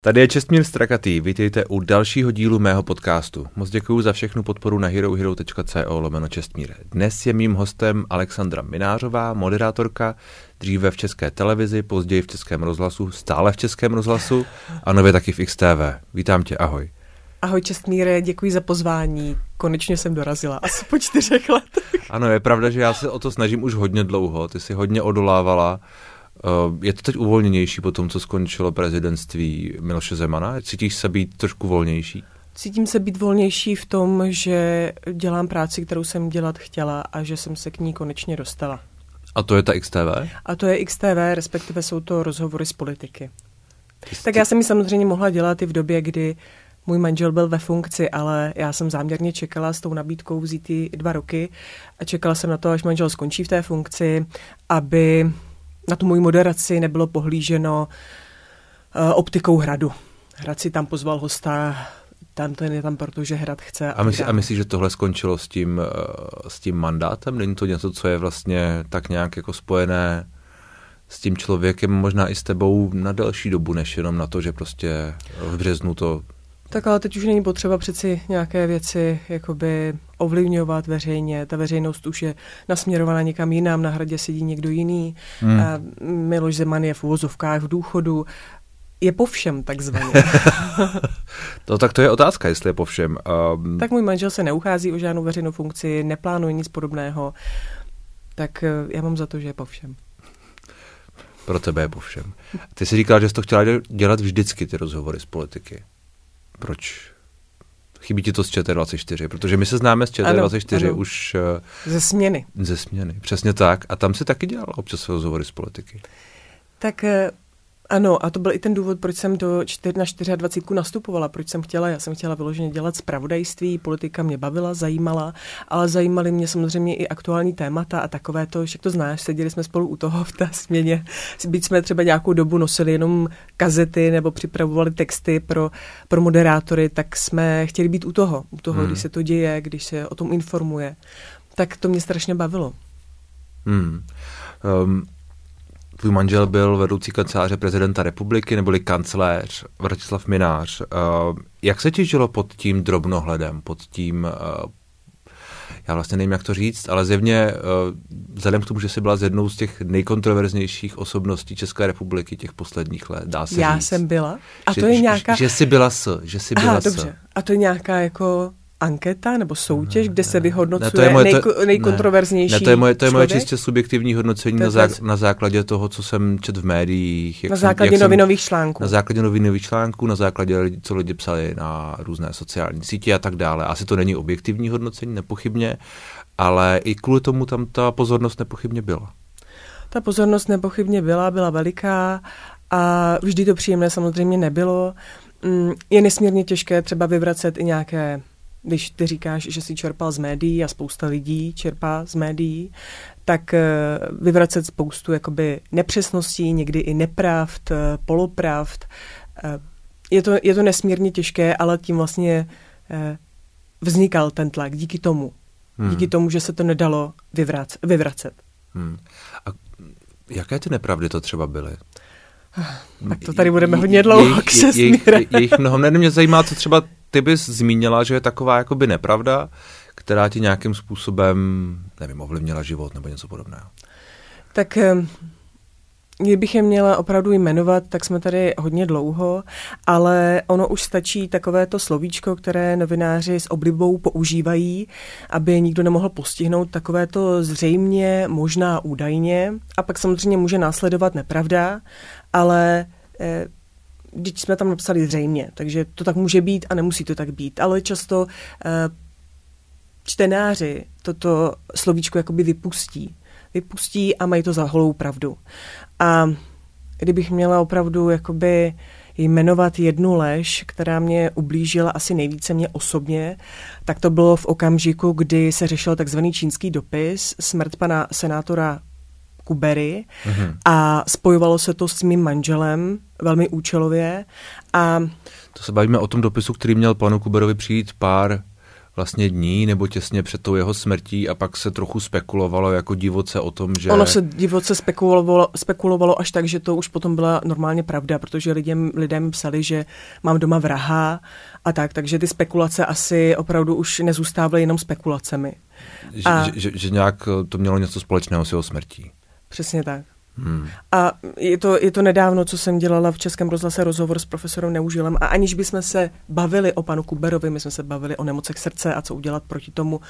Tady je Čestmír Strakatý, vítejte u dalšího dílu mého podcastu. Moc děkuji za všechnu podporu na herohero.co lomeno Čestmír. Dnes je mým hostem Alexandra Minářová, moderátorka, dříve v České televizi, později v Českém rozhlasu, stále v Českém rozhlasu a nově taky v XTV. Vítám tě, ahoj. Ahoj Čestmíre, děkuji za pozvání. Konečně jsem dorazila, asi po čtyřech letech. Ano, je pravda, že já se o to snažím už hodně dlouho, ty si hodně odolávala Eh, je to teď uvolněnější po tom, co skončilo prezidentství Miloše Zemana? Cítíš se být trošku volnější? Cítím se být volnější v tom, že dělám práci, kterou jsem dělat chtěla a že jsem se k ní konečně dostala. A to je ta XTV? A to je XTV, respektive jsou to rozhovory z politiky. Jste... Tak já jsem ji samozřejmě mohla dělat i v době, kdy můj manžel byl ve funkci, ale já jsem záměrně čekala s tou nabídkou vzít ji dva roky a čekala jsem na to, až manžel skončí v té funkci, aby na tu moji moderaci nebylo pohlíženo eh, optikou hradu. Hrad si tam pozval hosta, tam ten je tam, protože hrad chce. A, myslí, a myslíš, že tohle skončilo s tím, eh, s tím mandátem? Není to něco, co je vlastně tak nějak jako spojené s tím člověkem, možná i s tebou na delší dobu, než jenom na to, že prostě v březnu to tak ale teď už není potřeba přeci nějaké věci jakoby ovlivňovat veřejně. Ta veřejnost už je nasměrovaná někam jinam, na hradě sedí někdo jiný. Hmm. A Miloš Zeman je v uvozovkách v důchodu. Je po všem takzvaně. no tak to je otázka, jestli je po všem. Um... Tak můj manžel se neuchází o žádnou veřejnou funkci, neplánuje nic podobného. Tak eh, já mám za to, že je po všem pro tebe je po všem. Ty jsi říkal, že jsi to chtěla dělat vždycky, ty rozhovory z politiky proč chybí ti to z ČT24, protože my se známe z ČT24 ano, ano. už... Eh, ze směny. Ze směny, přesně tak. A tam si taky dělal občas rozhovory z politiky. Tak eh, ano, a to byl i ten důvod, proč jsem do čtyř, na 24 nastupovala, proč jsem chtěla, já jsem chtěla vyloženě dělat spravodajství, politika mě bavila, zajímala, ale zajímaly mě samozřejmě i aktuální témata a takové to, že to znáš, seděli jsme spolu u toho v té směně, byť jsme třeba nějakou dobu nosili jenom kazety nebo připravovali texty pro, pro moderátory, tak jsme chtěli být u toho, u toho, hmm. když se to děje, když se o tom informuje. Tak to mě strašně bavilo. Hmm. Um tvůj manžel byl vedoucí kanceláře prezidenta republiky neboli kancléř Vratislav Minář. Eh, jak se ti žilo pod tím drobnohledem, pod tím, eh, já vlastně nevím, jak to říct, ale zjevně eh, vzhledem k tomu, že jsi byla z jednou z těch nejkontroverznějších osobností České republiky těch posledních let, dá se Já říct, jsem byla. A že, to je nějaká... Že, že jsi byla s, že jsi byla Aha, dobře. A to je nějaká jako anketa nebo soutěž, kde se vyhodnocuje ne, to je moje, nejko, nejkontroverznější ne, ne, to je moje, to je moje čistě subjektivní hodnocení na, zák, na základě toho, co jsem čet v médiích. Jak na základě jsem, jak novinových jsem, článků. Na základě novinových článků, na základě, co lidi psali na různé sociální sítě a tak dále. Asi to není objektivní hodnocení, nepochybně, ale i kvůli tomu tam ta pozornost nepochybně byla. Ta pozornost nepochybně byla, byla veliká a vždy to příjemné samozřejmě nebylo. Mm, je nesmírně těžké třeba vyvracet i nějaké když ty říkáš, že si čerpal z médií a spousta lidí čerpá z médií, tak eh, vyvracet spoustu jakoby nepřesností, někdy i nepravd, eh, polopravd. Eh, je to, je to nesmírně těžké, ale tím vlastně vznikal ten tlak díky tomu. Hmm. Díky tomu, že se to nedalo vyvrac, vyvracet. Hmm. A jaké ty nepravdy to třeba byly? Ah, tak to tady budeme hodně dlouho jejich, k jejich, jejich mnoho. mě zajímá, co třeba ty bys zmínila, že je taková jakoby nepravda, která ti nějakým způsobem, nevím, ovlivnila život nebo něco podobného? Tak ehm, kdybych je měla opravdu jmenovat, tak jsme tady hodně dlouho, ale ono už stačí takové to slovíčko, které novináři s oblibou používají, aby nikdo nemohl postihnout takové to zřejmě, možná údajně. A pak samozřejmě může následovat nepravda, ale eh, když jsme tam napsali zřejmě, takže to tak může být a nemusí to tak být, ale často eh, čtenáři toto slovíčko jakoby vypustí. Vypustí a mají to za holou pravdu. A kdybych měla opravdu jakoby jmenovat jednu lež, která mě ublížila asi nejvíce mě osobně, tak to bylo v okamžiku, kdy se řešil takzvaný čínský dopis, smrt pana senátora Kubery mm-hmm. a spojovalo se to s mým manželem velmi účelově. A to se bavíme o tom dopisu, který měl panu Kuberovi přijít pár vlastně dní nebo těsně před tou jeho smrtí a pak se trochu spekulovalo jako divoce o tom, že... Ono se divoce spekulovalo, spekulovalo až tak, že to už potom byla normálně pravda, protože lidem, lidem psali, že mám doma vraha a tak, takže ty spekulace asi opravdu už nezůstávaly jenom spekulacemi. Že, a... že, že, že nějak to mělo něco společného s jeho smrtí. přesně tak. Hmm. A je to, je to nedávno, co jsem dělala v Českém rozhlase rozhovor s profesorem Neužilem a aniž bychom se bavili o panu Kuberovi, my jsme se bavili o nemocech srdce a co udělat proti tomu, uh,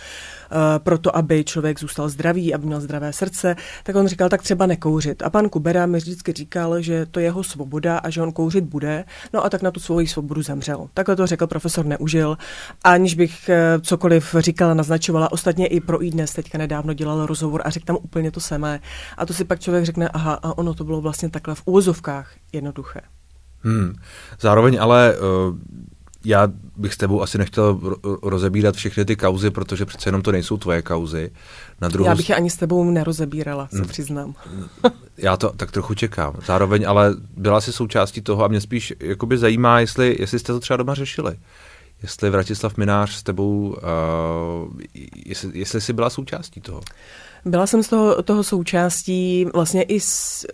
proto aby člověk zůstal zdravý, aby měl zdravé srdce, tak on říkal, tak třeba nekouřit. A pan Kubera mi vždycky říkal, že to je jeho svoboda a že on kouřit bude, no a tak na tu svoji svobodu zemřel. Takhle to řekl profesor Neužil, a aniž bych uh, cokoliv říkala, naznačovala. Ostatně i pro i dnes teďka nedávno dělal rozhovor a řekl tam úplně to samé. A to si pak člověk řekne, aha, a ono to bylo vlastně takhle v úvozovkách jednoduché. Hmm. Zároveň ale uh, já bych s tebou asi nechtěl rozebírat všechny ty kauzy, protože přece jenom to nejsou tvoje kauzy. Na druhou... Já bych je ani s tebou nerozebírala, se hmm. přiznám. já to tak trochu čekám. Zároveň ale byla si součástí toho a mě spíš jakoby zajímá, jestli, jestli jste to třeba doma řešili. Jestli Vratislav Minář s tebou, uh, eh, jestli, jestli jsi byla součástí toho. Uh, byla jsem z toho, toho součástí vlastně i s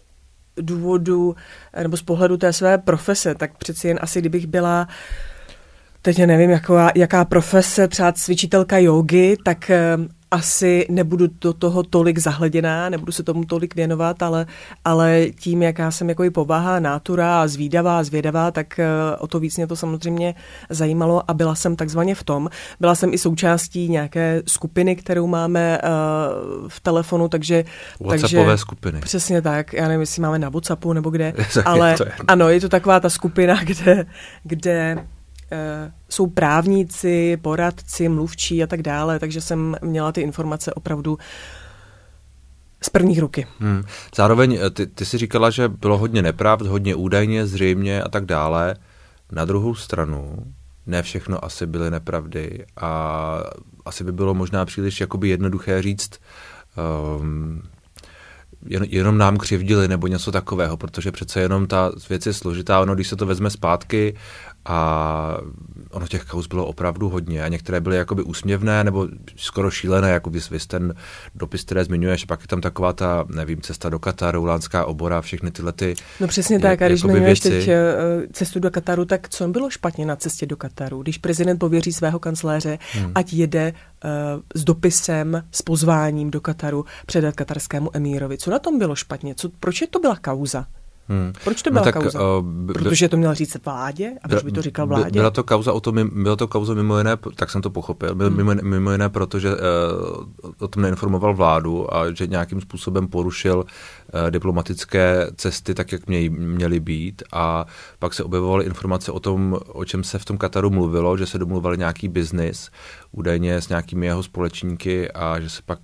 důvodu nebo z pohledu té své profese, tak přeci jen asi kdybych byla teď nevím, jaká, jaká profese, třeba cvičitelka jogy, tak asi nebudu do toho tolik zahleděná, nebudu se tomu tolik věnovat, ale, ale tím, jaká jsem jako i povaha, nátura, zvídavá, zvědavá, tak eh, o to víc mě to samozřejmě zajímalo a byla jsem takzvaně v tom. Byla jsem i součástí nějaké skupiny, kterou máme eh, v telefonu, takže... WhatsAppové takže, skupiny. Přesně tak, já nevím, jestli máme na WhatsAppu nebo kde, ale je to je. ano, je to taková ta skupina, kde, kde Eh, jsou právníci, poradci, mluvčí a tak dále, takže jsem měla ty informace opravdu z prvních ruky. Hmm. Zároveň eh, ty, ty si říkala, že bylo hodně nepravd, hodně údajně, zřejmě a tak dále. Na druhou stranu, ne všechno asi byly nepravdy a asi by bylo možná příliš jakoby jednoduché říct, um, jen, jenom nám křivdili nebo něco takového, protože přece jenom ta věc je složitá. Ono, když se to vezme zpátky a ono těch kaus bylo opravdu hodně a některé byly jakoby úsměvné nebo skoro šílené, jako bys vys ten dopis, které zmiňuješ, pak je tam taková ta, nevím, cesta do Kataru, Lánská obora, všechny tyhle ty No přesně tak, a když zmiňuješ teď eh, cestu do Kataru, tak co bylo špatně na cestě do Kataru? Když prezident pověří svého kancléře, hmm. ať jede uh, s dopisem, s pozváním do Kataru předat katarskému emírovi. Co na tom bylo špatně? Co, proč je to byla kauza? Hmm. Proč to no byla no tak, kauza? Uh, Protože to měl říct vládě? A proč by to říkal vládě? Byla to kauza, o to, byla to kauza mimo jiné, tak jsem to pochopil, hmm. mimo, mimo jiné proto, že uh, o tom neinformoval vládu a že nějakým způsobem porušil uh, Eh, diplomatické cesty tak, jak měj, měly být a pak se objevovaly informace o tom, o čem se v tom Kataru mluvilo, že se domluvali nějaký biznis, údajně s nějakými jeho společníky a že se pak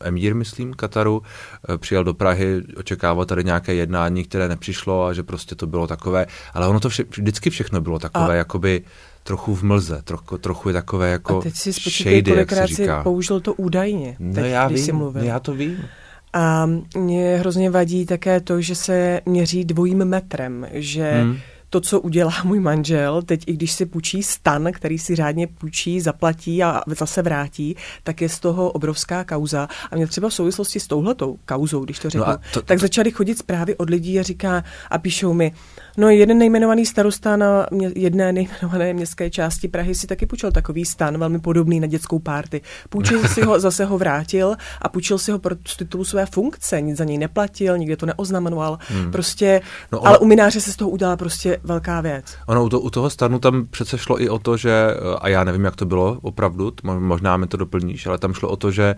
emír, myslím, Kataru eh, přijel do Prahy, očekával tady nějaké jednání, které nepřišlo a že prostě to bylo takové, ale ono to vše, vždycky všechno bylo takové, a... jakoby trochu v mlze, trochu, trochu je takové jako a teď si shady, jak se říká. použil to údajně, no teď, já když vím, jsi mluvil. No já to vím. A mě hrozně vadí také to, že se měří dvojím metrem, že hmm to, co udělá můj manžel, teď i když si půjčí stan, který si řádně půjčí, zaplatí a zase vrátí, tak je z toho obrovská kauza. A mě třeba v souvislosti s touhletou kauzou, když to no řeknu, no to, tak začaly chodit zprávy od lidí a říká a píšou mi, No jeden nejmenovaný starosta na mě, jedné nejmenované městské části Prahy si taky půjčil takový stan, velmi podobný na dětskou párty. Půjčil si ho, zase ho vrátil a půjčil si ho pro titul své funkce, nic za něj neplatil, nikde to neoznamenoval. Hmm. Prostě, no ono, ale u mináře se z toho udělala prostě velká věc. Ano, u, to, u toho stanu tam přece šlo i o to, že, a já nevím, jak to bylo opravdu, možná mi to doplníš, ale tam šlo o to, že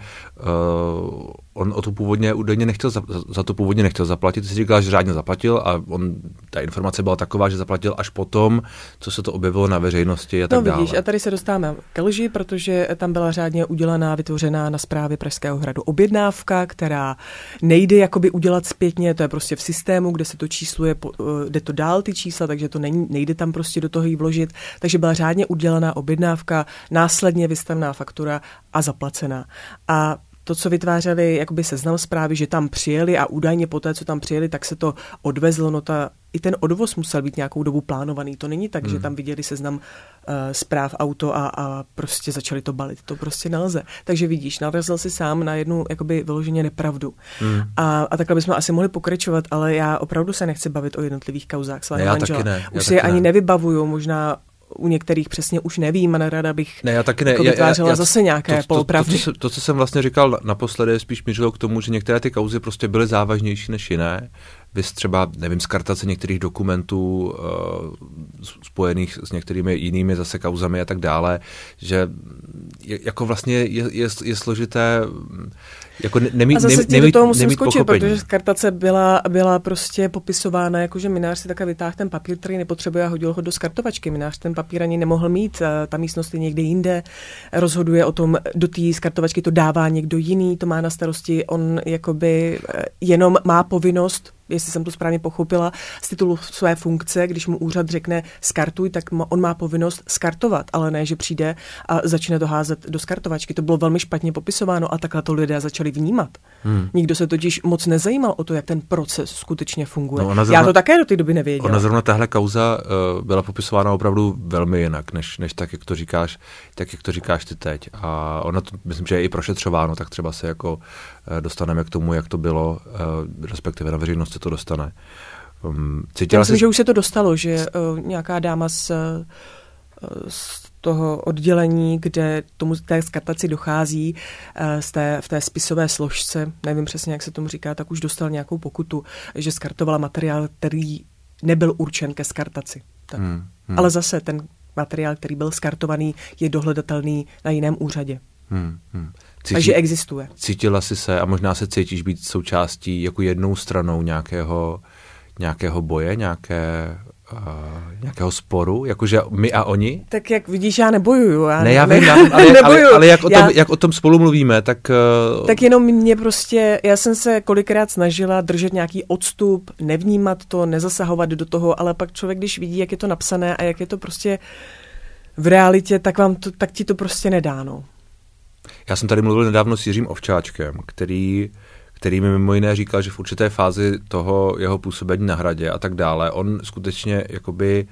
uh, on o to původně údajně nechtěl, za, za to původně nechtěl zaplatit, ty si říkal, že řádně zaplatil a on ta informace informace byla taková, že zaplatil až potom, co se to objevilo na veřejnosti a tak no, vidíš, dále. a tady se dostáváme ke lži, protože tam byla řádně udělaná, vytvořená na zprávě Pražského hradu objednávka, která nejde jakoby udělat zpětně, to je prostě v systému, kde se to čísluje, eh, jde to dál ty čísla, takže to nejde tam prostě do toho jí vložit, takže byla řádně udělaná objednávka, následně vystavná faktura a zaplacená. A to, co vytvářeli jakoby seznam zprávy, že tam přijeli a údajně po té, co tam přijeli, tak se to odvezlo, no ta i ten odvoz musel být nějakou dobu plánovaný. To není tak, hmm. že tam viděli seznam uh, zpráv auto a, a prostě začali to balit. To prostě nelze. Takže vidíš, narazil si sám na jednu jakoby vyloženě nepravdu. Hmm. A, a takhle bychom asi mohli pokračovat, ale já opravdu se nechci bavit o jednotlivých kauzách svého manžela. Ne, já Už si je ne. ani nevybavuju, možná u některých přesně už nevím a nerada bych ne, já taky ne. Jako vytvářela já, já, zase nějaké to, polopravdy. To, to, to, to, co jsem vlastně říkal naposledy, spíš mířilo k tomu, že některé ty kauzy prostě byly závažnější než jiné vy třeba, nevím, skartace některých dokumentů eh, spojených s některými jinými zase kauzami a tak dále, že je, jako vlastně je, je, je složité jako nemít, a zase nemít, do toho musím skočit, pochopení. protože skartace byla, byla prostě popisována, jako že minář si takhle vytáhl ten papír, který nepotřebuje a hodil ho do skartovačky. Minář ten papír ani nemohl mít, eh, ta místnost je někde jinde, rozhoduje o tom, do té skartovačky to dává někdo jiný, to má na starosti, on jakoby eh, jenom má povinnost jestli jsem to správně pochopila, z titulu své funkce, když mu úřad řekne skartuj, tak on má povinnost skartovat, ale ne, že přijde a začne to házet do skartovačky. To bylo velmi špatně popisováno a takhle to lidé začali vnímat. Hmm. Nikdo se totiž moc nezajímal o to, jak ten proces skutečně funguje. No zrovna, Já to také do té doby nevěděla. Ona zrovna tahle kauza uh, byla popisována opravdu velmi jinak, než, než tak, jak to říkáš, tak, jak to říkáš ty teď. A ona to, myslím, že je i prošetřováno, tak třeba se jako Eh, dostaneme k tomu, jak to bylo, eh, respektive na veřejnost se to dostane. Ehm, cítila Myslím, jsi... že už se to dostalo, že eh, nějaká dáma z, z toho oddělení, kde tomu té skartaci dochází z té, v té spisové složce, nevím přesně, jak se tomu říká, tak už dostal nějakou pokutu, že skartovala materiál, který nebyl určen ke skartaci. Tak. Hmm, hmm. Ale zase ten materiál, který byl skartovaný, je dohledatelný na jiném úřadě. Hmm, hmm. Cítí, Takže existuje. Cítila jsi se a možná se cítíš být součástí jako jednou stranou nějakého, nějakého boje, nějaké Uh, nějakého sporu, jakože my a oni? Tak jak vidíš, já nebojuju. Já ne, já vím, já, ale, jak, ale, ale jak, o tom, já... jak o tom spolu mluvíme, tak... Uh... Tak jenom mě prostě, já jsem se kolikrát snažila držet nějaký odstup, nevnímat to, nezasahovat do toho, ale pak člověk, když vidí, jak je to napsané a jak je to prostě v realitě, tak, vám to, tak ti to prostě nedá, no. Já jsem tady mluvil nedávno s Jiřím Ovčáčkem, který, který mi mimo jiné říkal, že v určité fázi toho jeho působení na hradě a tak dále, on skutečně jakoby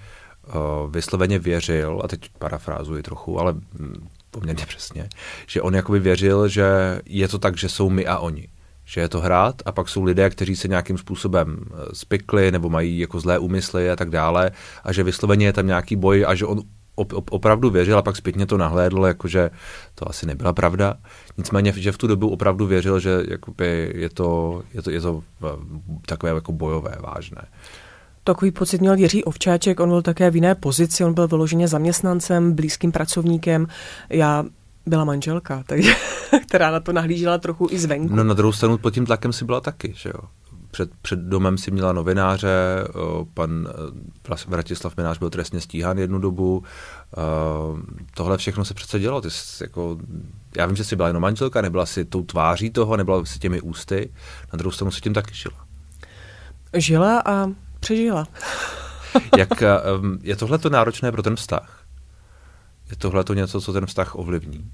eh, vysloveně věřil, a teď parafrázuji trochu, ale mm, poměrně přesně, že on jakoby věřil, že je to tak, že jsou my a oni že je to hrát a pak jsou lidé, kteří se nějakým způsobem eh, spikli nebo mají jako zlé úmysly a tak dále a že vysloveně je tam nějaký boj a že on op, op, opravdu věřil a pak zpětně to nahlédl, jakože to asi nebyla pravda. Nicméně, že v tu dobu opravdu věřil, že jakoby je, to, je, to, je to eh, takové jako bojové, vážné. Takový pocit měl Jiří Ovčáček, on byl také v jiné pozici, on byl vyloženě zaměstnancem, blízkým pracovníkem. Já byla manželka, takže, která na to nahlížela trochu i zvenku. No na druhou stranu pod tím tlakem si byla taky, že jo? před, před domem si měla novináře, eh, pan eh, Vratislav Minář byl trestně stíhán jednu dobu. Eh, tohle všechno se přece dělo. Ty jsi, jako, já vím, že jsi byla jenom manželka, nebyla si tou tváří toho, nebyla si těmi ústy. Na druhou stranu si tím taky žila. Žila a přežila. Jak je tohle to náročné pro ten vztah? Je tohle to něco, co ten vztah ovlivní?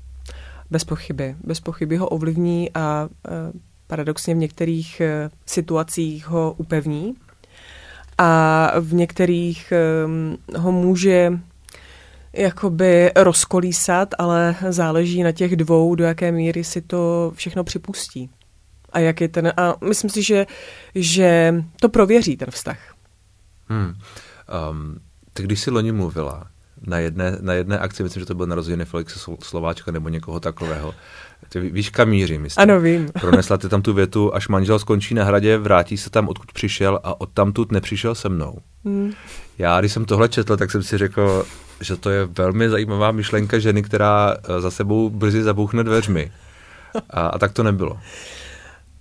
Bez pochyby. Bez pochyby ho ovlivní a paradoxně v některých eh, situacích ho upevní a v některých ehm, ho může jakoby rozkolísat, ale záleží na těch dvou, do jaké míry si to všechno připustí. A jak je ten, a myslím si, že, že to prověří ten vztah. Hmm. Um, ty když jsi loni mluvila, na jedné, na jedné akci, myslím, že to byl narozeniny Felixe Slováčka nebo někoho takového. Ty víš, kam míří, myslím. Ano, vím. Pronesla ty tam tu větu, až manžel skončí na hradě, vrátí se tam, odkud přišel a odtamtud nepřišel se mnou. Hmm. Já, když jsem tohle četl, tak jsem si řekl, že to je velmi zajímavá myšlenka ženy, která eh, za sebou brzy zabouchne dveřmi. A, a tak to nebylo.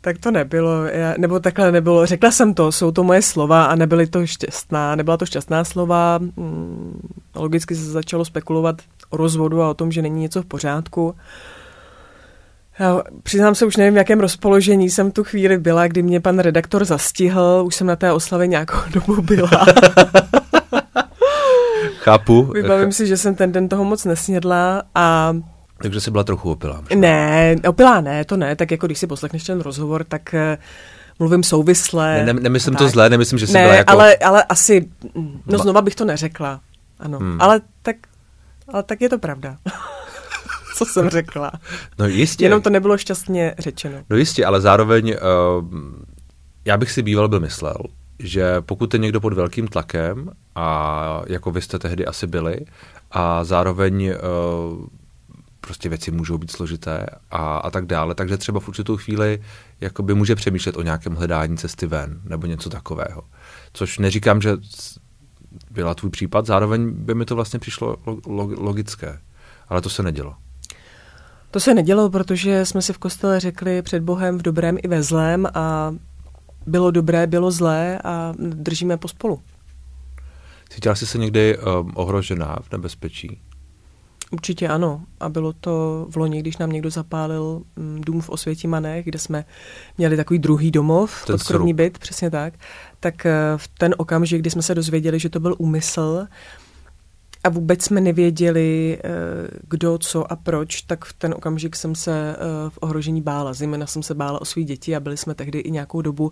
Tak to nebylo, já, nebo takhle nebylo. Řekla jsem to, jsou to moje slova a nebyly to šťastná, nebyla to šťastná slova. Hmm logicky se začalo spekulovat o rozvodu a o tom, že není něco v pořádku. Já přiznám se, už nevím, v jakém rozpoložení jsem tu chvíli byla, kdy mě pan redaktor zastihl. Už jsem na té oslavě nějakou dobu byla. Chápu. Vybavím si, že jsem ten den toho moc nesnědla a takže jsi byla trochu opilá. Možná. Ne, opilá ne, to ne. Tak jako když si poslechneš ten rozhovor, tak eh, mluvím souvisle. Ne, ne, nemyslím tak. to zle, nemyslím, že jsi ne, byla jako... ale, ale asi, no znova bych to neřekla ano. Hmm. Ale, tak, ale tak je to pravda. co jsem řekla. No jistě. Jenom to nebylo šťastně řečeno. No jistě, ale zároveň uh, já bych si býval byl myslel, že pokud je někdo pod velkým tlakem, a jako vy jste tehdy asi byli, a zároveň uh, prostě věci můžou být složité a, a tak dále, takže třeba v určitou chvíli jakoby může přemýšlet o nějakém hledání cesty ven nebo něco takového. Což neříkám, že byla tvůj případ, zároveň by mi to vlastně přišlo logické. Ale to se nedělo. To se nedělo, protože jsme si v kostele řekli před Bohem v dobrém i ve zlém a bylo dobré, bylo zlé a držíme pospolu. Cítila jsi se někdy um, ohrožená v nebezpečí? Určitě ano. A bylo to v loni, když nám někdo zapálil mm, dům v Osvětimanech, kde jsme měli takový druhý domov, ten podkrovní byt, přesně tak. Tak eh, v ten okamžik, kdy jsme se dozvěděli, že to byl úmysl, a vůbec jsme nevěděli, eh, kdo, co a proč, tak v ten okamžik jsem se eh, v ohrožení bála. Zejména jsem se bála o svých děti a byli jsme tehdy i nějakou dobu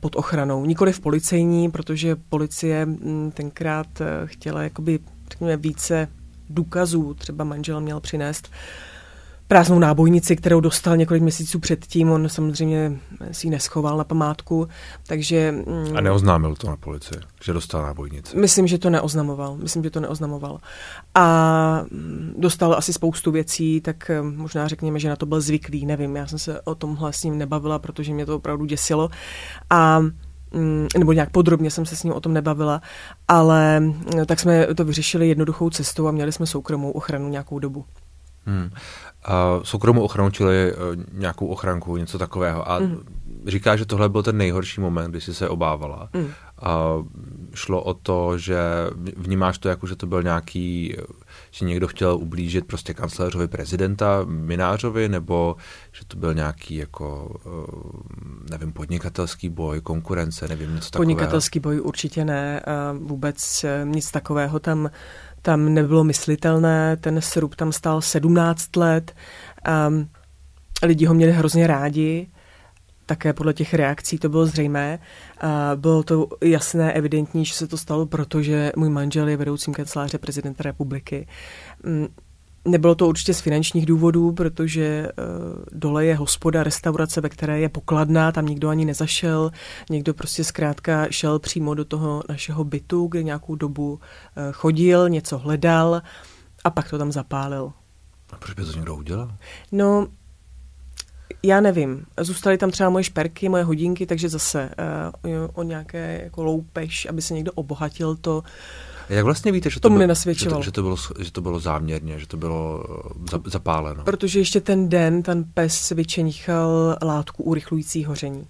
pod ochranou. Nikoli v policejní, protože policie mm, tenkrát chtěla jakoby, řekněme, více důkazů. Třeba manžel měl přinést prázdnou nábojnici, kterou dostal několik měsíců předtím. On samozřejmě si ji neschoval na památku, takže... Mm, A neoznámil to na policii, že dostal nábojnici? Myslím, že to neoznamoval. Myslím, že to neoznamoval. A mm, dostal asi spoustu věcí, tak mm, možná řekněme, že na to byl zvyklý, nevím. Já jsem se o tomhle s ním nebavila, protože mě to opravdu děsilo. A Mm, nebo nějak podrobně jsem se s ním o tom nebavila, ale eh, tak jsme to vyřešili jednoduchou cestou a měli jsme soukromou ochranu nějakou dobu. Hmm. A soukromou ochranu, čili eh, nějakou ochranku, něco takového. A mm. říká, že tohle byl ten nejhorší moment, kdy jsi se obávala. Mm. A šlo o to, že vnímáš to jako, že to byl nějaký eh, že někdo chtěl ublížit prostě kancelářovi prezidenta Minářovi, nebo že to byl nějaký jako, eh, nevím, podnikatelský boj, konkurence, nevím, něco takového. Podnikatelský boj určitě ne, vůbec eh, nic takového tam tam nebylo myslitelné, ten srub tam stál 17 let, ehm, lidi ho měli hrozně rádi, také podle těch reakcí to bylo zřejmé. A bylo to jasné, evidentní, že se to stalo, protože můj manžel je vedoucím kanceláře prezidenta republiky. Mm, nebylo to určitě z finančních důvodů, protože eh, dole je hospoda, restaurace, ve které je pokladná, tam nikdo ani nezašel. Někdo prostě zkrátka šel přímo do toho našeho bytu, kde nějakou dobu eh, chodil, něco hledal a pak to tam zapálil. A proč by to někdo udělal? No, já nevím. Zůstaly tam třeba moje šperky, moje hodinky, takže zase uh, o nějaké jako loupež, aby se někdo obohatil to. A jak vlastně víte, že to, bylo, že, to, že, to bylo, že to bylo záměrně, že to bylo eh, zapáleno? Protože ještě ten den ten pes vyčenichal látku urychlující hoření.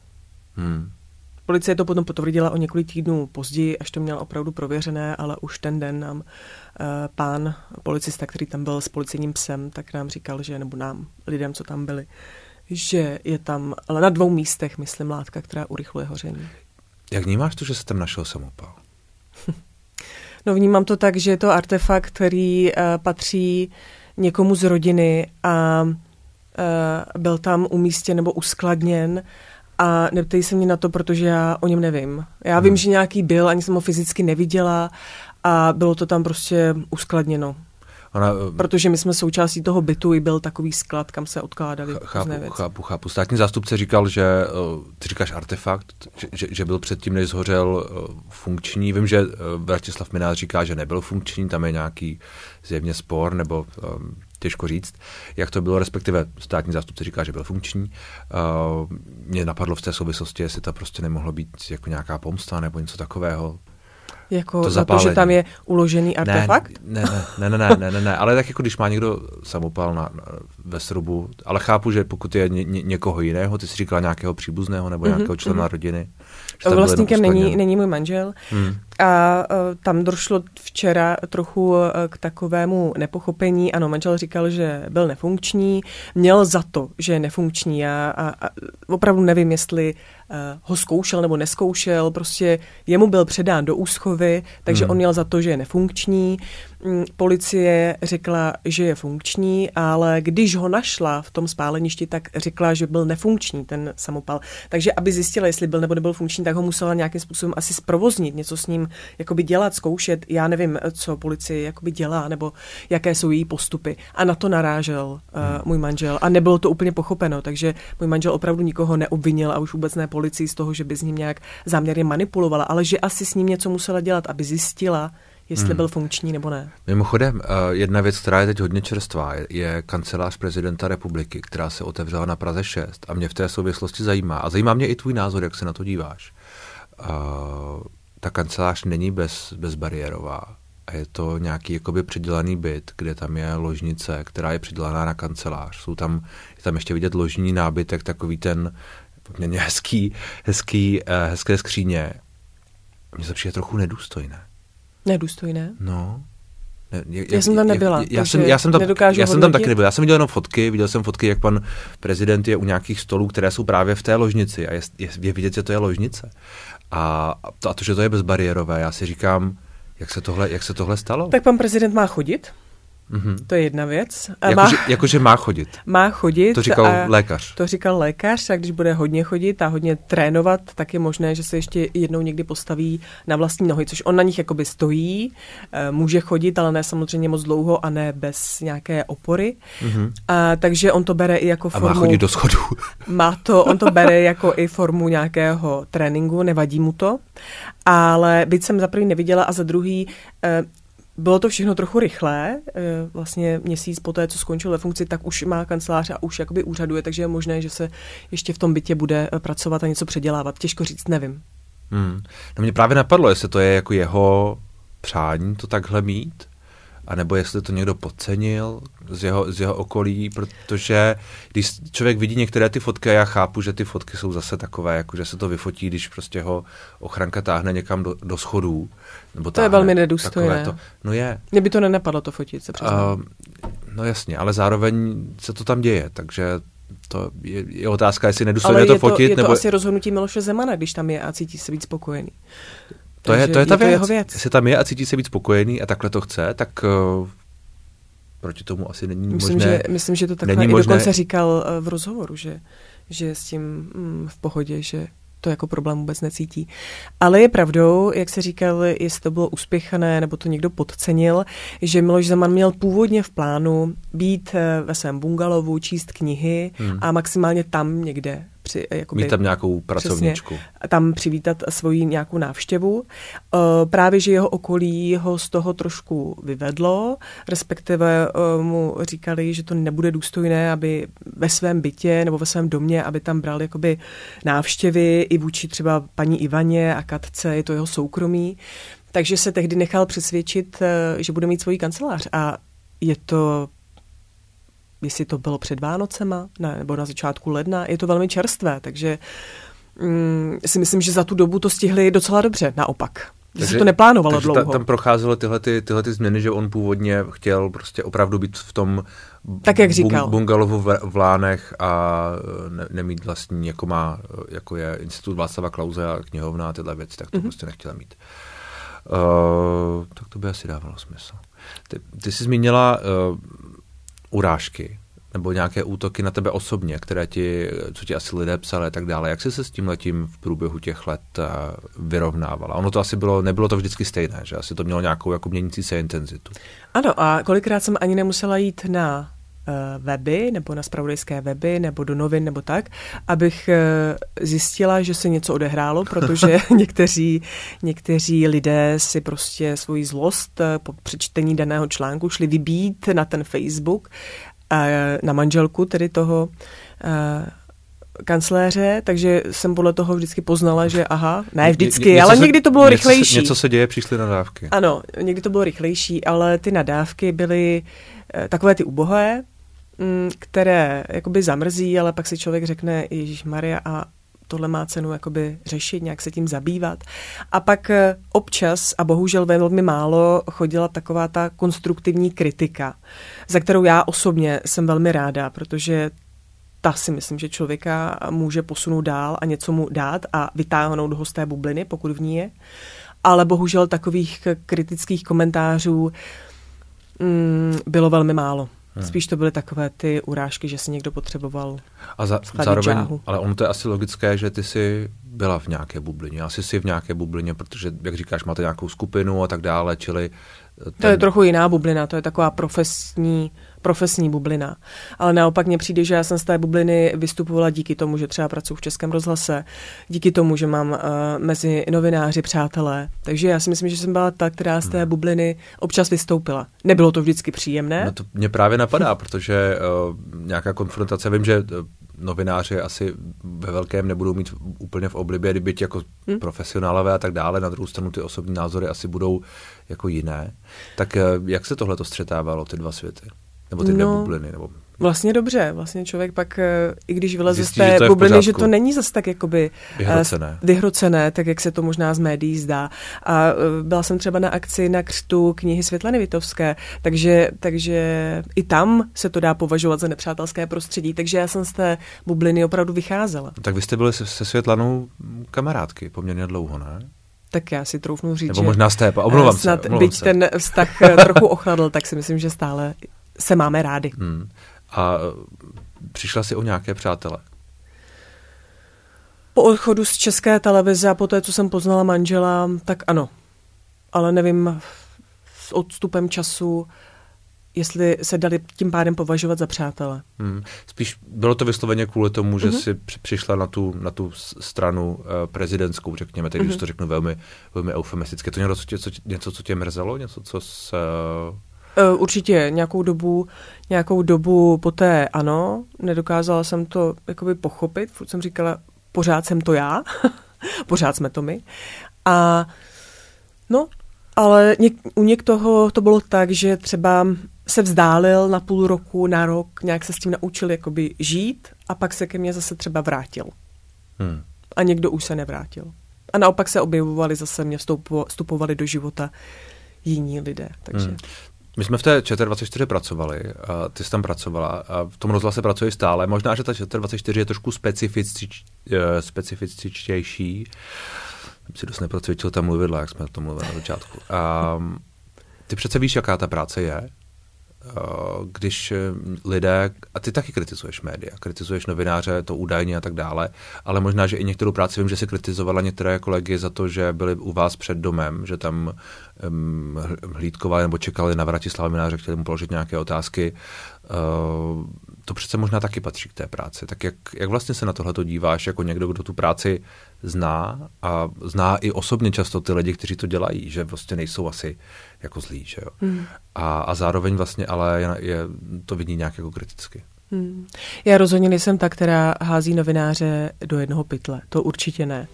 Hmm. Policie to potom potvrdila o několik týdnů později, až to měla opravdu prověřené, ale už ten den nám uh, pán policista, který tam byl s policejním psem, tak nám říkal, že, nebo nám, lidem, co tam byli, že je tam, ale na dvou místech, myslím, látka, která urychluje hoření. Jak vnímáš to, že se tam našel samopal? no vnímám to tak, že je to artefakt, který uh, patří někomu z rodiny a uh, byl tam umístěn nebo uskladněn a neptej se mě na to, protože já o něm nevím. Já hmm. vím, že nějaký byl, ani jsem ho fyzicky neviděla a bylo to tam prostě uskladněno. Ona, eh, Protože my jsme součástí toho bytu, i byl takový sklad, kam se odkládali chápu, věci. Chápu, chápu. Státní zástupce říkal, že, eh, ty říkáš artefakt, že, že, že byl předtím, než zhořel, eh, funkční. Vím, že Vratislav Minář říká, že nebyl funkční, tam je nějaký zjevně spor, nebo um, těžko říct, jak to bylo, respektive státní zástupce říká, že byl funkční. Uh, mě napadlo v té souvislosti, jestli to prostě nemohlo být jako nějaká pomsta nebo něco takového. Jako to za to, že tam je uložený artefakt? Ne, ne, ne, ne, ne, ne, ne, ne. ale tak jako když má někdo samopal na, na, ve srubu, ale chápu, že pokud je ně, ně, někoho jiného, ty jsi říkala nějakého příbuzného nebo mhm, nějakého mm-hmm, člena mm-hmm. rodiny, Vlastníkem není, není můj manžel. Hmm. A e, tam došlo včera trochu e, k takovému nepochopení. Ano, manžel říkal, že byl nefunkční, měl za to, že je nefunkční. Já a, a opravdu nevím, jestli uh, ho zkoušel nebo neskoušel. Prostě jemu byl předán do úschovy, takže hmm. on měl za to, že je nefunkční. Uh, Mm, policie řekla, že je funkční, ale když ho našla v tom spáleništi, tak řekla, že byl nefunkční ten samopal. Takže aby zjistila, jestli byl nebo nebyl funkční, tak ho musela nějakým způsobem asi zprovoznit, něco s ním jakoby dělat, zkoušet. Já nevím, co policie jakoby dělá nebo jaké jsou její postupy. A na to narážel uh, můj manžel. A nebylo to úplně pochopeno, takže můj manžel opravdu nikoho neobvinil a už vůbec ne policii z toho, že by s ním nějak záměrně manipulovala, ale že asi s ním něco musela dělat, aby zjistila, jestli mm. byl funkční nebo ne. Mimochodem, eh, jedna věc, která je teď hodně čerstvá, je kancelář prezidenta republiky, která se otevřela na Praze 6 a mě v té souvislosti zajímá. A zajímá mě i tvůj názor, jak se na to díváš. Eh, ta kancelář není bez, bezbariérová a je to nějaký jakoby předělaný byt, kde tam je ložnice, která je předělaná na kancelář. Jsou tam, je tam ještě vidět ložní nábytek, takový ten poměrně hezký, hezký, eh, hezké skříně. Mně se přijde trochu nedůstojné. Nedůstojné? No. Ne, jak, já jsem tam nebyla. Jak, já, jsem, já jsem tam, já jsem tam taky nebyl. Já jsem viděl jenom fotky, viděl jsem fotky, jak pan prezident je u nějakých stolů, které jsou právě v té ložnici a je, je, vidět, že to je ložnice. A, a, to, a to, že to je bezbariérové, já si říkám, jak se, tohle, jak se tohle stalo? Tak pan prezident má chodit? Mm-hmm. To je jedna věc. Jakože má, jako, má chodit. Má chodit. To říkal a lékař. To říkal lékař a když bude hodně chodit a hodně trénovat, tak je možné, že se ještě jednou někdy postaví na vlastní nohy, což on na nich jakoby stojí, e, může chodit, ale ne samozřejmě moc dlouho a ne bez nějaké opory. Mm-hmm. A, takže on to bere i jako formu... A má chodit do schodu. má to, on to bere jako i formu nějakého tréninku, nevadí mu to. Ale byť jsem za prvý neviděla a za druhý e, bylo to všechno trochu rychlé, eh, vlastně měsíc po té, co skončil ve funkci, tak už má kancelář a už jakoby úřaduje, takže je možné, že se ještě v tom bytě bude eh, pracovat a něco předělávat. Těžko říct, nevím. Hmm. No mě právě napadlo, jestli to je jako jeho přání to takhle mít, anebo jestli to někdo podcenil z jeho, z jeho okolí, protože když člověk vidí některé ty fotky, a já chápu, že ty fotky jsou zase takové, jako že se to vyfotí, když prostě ho ochranka táhne někam do, do schodů. Nebo to je velmi nedůstojné. To. No je. Mě by to nenapadlo to fotit, se Uh, no jasně, ale zároveň se to tam děje, takže to je, je otázka, jestli nedůstojné je to fotit. Ale je to nebo... asi rozhodnutí Miloše Zemana, když tam je a cítí se být spokojený. To je, to je, ta je To jeho věc. Jestli tam je a cítí se být spokojený a takhle to chce, tak uh, proti tomu asi není myslím, možné. Že, myslím, že to takhle není i možné... dokonce říkal eh, v rozhovoru, že, že s tím mm, v pohodě, že to jako problém vůbec necítí. Ale je pravdou, jak se říkal, jestli to bylo uspěchané nebo to někdo podcenil, že Miloš Zeman měl původně v plánu být eh, ve svém bungalovu, číst knihy hmm. a maximálně tam někde při, eh, jakoby, mít tam nějakou pracovničku. Přesně, tam přivítat svoji nějakou návštěvu. Eh, právě, že jeho okolí ho z toho trošku vyvedlo, respektive eh, mu říkali, že to nebude důstojné, aby ve svém bytě nebo ve svém domě, aby tam bral jakoby návštěvy i vůči třeba paní Ivaně a Katce, je to jeho soukromí. Takže se tehdy nechal přesvědčit, že bude mít svoji kancelář a je to jestli to bylo před Vánocema ne, nebo na začátku ledna. Je to velmi čerstvé, takže mm, si myslím, že za tu dobu to stihli docela dobře, naopak. Takže, se to neplánovalo takže dlouho. Ta, tam procházelo tyhle, ty, tyhle ty změny, že on původně chtěl prostě opravdu být v tom tak, jak říkal. bungalovu v, v Lánech a e, ne, nemít vlastní, jako má, e, jako je Institut Václava Klauze a knihovna a tyhle věci, tak to mm-hmm. prostě nechtěla mít. Uh, tak to by asi dávalo smysl. Ty, ty jsi zmínila urážky nebo nějaké útoky na tebe osobně, které ti, co ti asi lidé psali a tak dále. Jak jsi se s tím letím v průběhu těch let eh, vyrovnávala? Ono to asi bylo, nebylo to vždycky stejné, že asi to mělo nějakou jako měnící se intenzitu. Ano a kolikrát jsem ani nemusela jít na Eh, weby nebo na spravodajské weby nebo do novin nebo tak, abych eh, zjistila, že se něco odehrálo, protože někteří, někteří lidé si prostě svoji zlost eh, po přečtení daného článku šli vybít na ten Facebook, na manželku tedy toho kancléře, takže jsem podle toho vždycky poznala, že aha, ne vždycky, ně, ně, ale se, někdy to bylo něco rychlejší. něco se děje, přišly nadávky. Ano, někdy to bylo rychlejší, ale ty nadávky byly takové ty ubohé, Mm, které jakoby zamrzí, ale pak si člověk řekne, Ježíš Maria a tohle má cenu jakoby řešit, nějak se tím zabývat. A pak eh, občas, a bohužel velmi málo, chodila taková ta konstruktivní kritika, za kterou já osobně jsem velmi ráda, protože ta si myslím, že člověka může posunout dál a něco mu dát a vytáhnout ho z té bubliny, pokud v ní je. Ale bohužel takových kritických komentářů mm, bylo velmi málo. Hmm. Spíš to byly takové ty urážky, že si někdo potřeboval A za, zároveň, žáhu. ale ono to je asi logické, že ty si byla v nějaké bublině, asi si v nějaké bublině, protože, jak říkáš, máte nějakou skupinu a tak dále, čili... Ten... Eh, to je trochu jiná bublina, to je taková profesní profesní bublina. Ale naopak mně přijde, že já jsem z té bubliny vystupovala díky tomu, že třeba pracuji v Českém rozhlase, díky tomu, že mám uh, mezi novináři přátelé. Takže já si myslím, že jsem byla ta, která z té hmm. bubliny občas vystoupila. Nebylo to vždycky příjemné. No to mě právě napadá, protože uh, nějaká konfrontace, vím, že eh, novináři asi ve velkém nebudou mít úplně v oblibě, kdyby jako hmm. profesionálové a tak dále, na druhou stranu ty osobní názory asi budou jako jiné. Tak jak se tohle to střetávalo, ty dva světy? Nebo ty no, dvě bubliny? Nebo... Vlastně dobře, vlastně člověk pak, eh, i když vyleze Zjistí, z té že bubliny, že to není zas tak jakoby eh, vyhrocené. vyhrocené, tak jak se to možná z médií zdá. A eh, byla jsem třeba na akci na křtu knihy Světlany Vitovské, takže, takže i tam se to dá považovat za nepřátelské prostředí, takže já jsem z té bubliny opravdu vycházela. Tak vy jste byli se, se Světlanou kamarádky poměrně dlouho, ne? tak já si troufnu říct, Nebo možná jste, omlouvám snad, se. Omlouvám byť se. ten vztah trochu ochladl, tak si myslím, že stále se máme rádi. Hmm. A e, přišla si o nějaké přátele? Po odchodu z české televize a po té, co jsem poznala manžela, tak ano. Ale nevím s odstupem času, jestli se dali tím pádem považovat za přátele. Hmm. Spíš bylo to vysloveně kvůli tomu, že mm-hmm. si přišla na tu, na tu stranu uh, prezidentskou, řekněme, teď mm-hmm. už to řeknu velmi, velmi eufemisticky. To něco, co tě, něco, co tě mrzelo? Něco, co se, Eh, určitě nějakou dobu, nějakou dobu poté ano, nedokázala jsem to jakoby pochopit, furt jsem říkala, pořád jsem to já, pořád jsme to my. A no, ale něk, u někoho to bylo tak, že třeba se vzdálil na půl roku, na rok, nějak se s tím naučil jakoby žít a pak se ke mně zase třeba vrátil. Hmm. A někdo už se nevrátil. A naopak se objevovali zase, mě vstupovali do života jiní lidé. Takže. Hmm. My jsme v té ČT24 pracovali, a ty jsi tam pracovala a v tom rozhlase pracuje stále. Možná, že ta ČT24 je trošku specifič, eh, specifičtější. Jsem si dost neprocvičil tam mluvidla, jak jsme o tom mluvili na začátku. A ty přece víš, jaká ta práce je Eh, když eh, lidé, a ty taky kritizuješ média, kritizuješ novináře, to údajně a tak dále, ale možná, že i některou práci vím, že si kritizovala některé kolegy za to, že byli u vás před domem, že tam um, hlídkovali nebo čekali na Vratislava Mináře, chtěli mu položit nějaké otázky. Eh, to přece možná taky patří k té práci. Tak jak, jak vlastně se na tohle to díváš jako někdo, kdo tu práci zná a zná i osobně často ty lidi, kteří to dělají, že vlastně nejsou asi jako zlí, že jo. Hmm. A, a zároveň vlastně ale je, je, to vidí nějak jako kriticky. Hmm. Já rozhodně nejsem ta, která hází novináře do jednoho pytle. To určitě ne.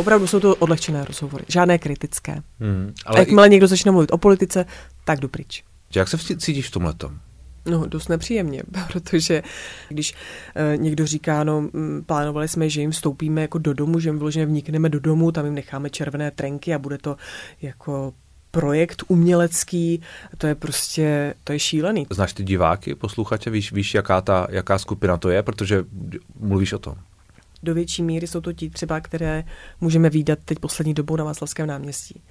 Opravdu jsou to odlehčené rozhovory, žádné kritické. Hmm, ale A jakmile i... někdo začne mluvit o politice, tak jdu pryč. Jak se cítíš v tomhle? No, dost nepříjemně, protože když e, někdo říká, no, mm, plánovali jsme, že jim vstoupíme jako do domu, že jim vložně vnikneme do domu, tam jim necháme červené trenky a bude to jako projekt umělecký, to je prostě, to je šílený. Znáš ty diváky, posluchače, víš, víš jaká, ta, jaká skupina to je, protože mluvíš o tom do větší míry jsou to ti třeba, které můžeme výdat teď poslední dobou na Václavském náměstí.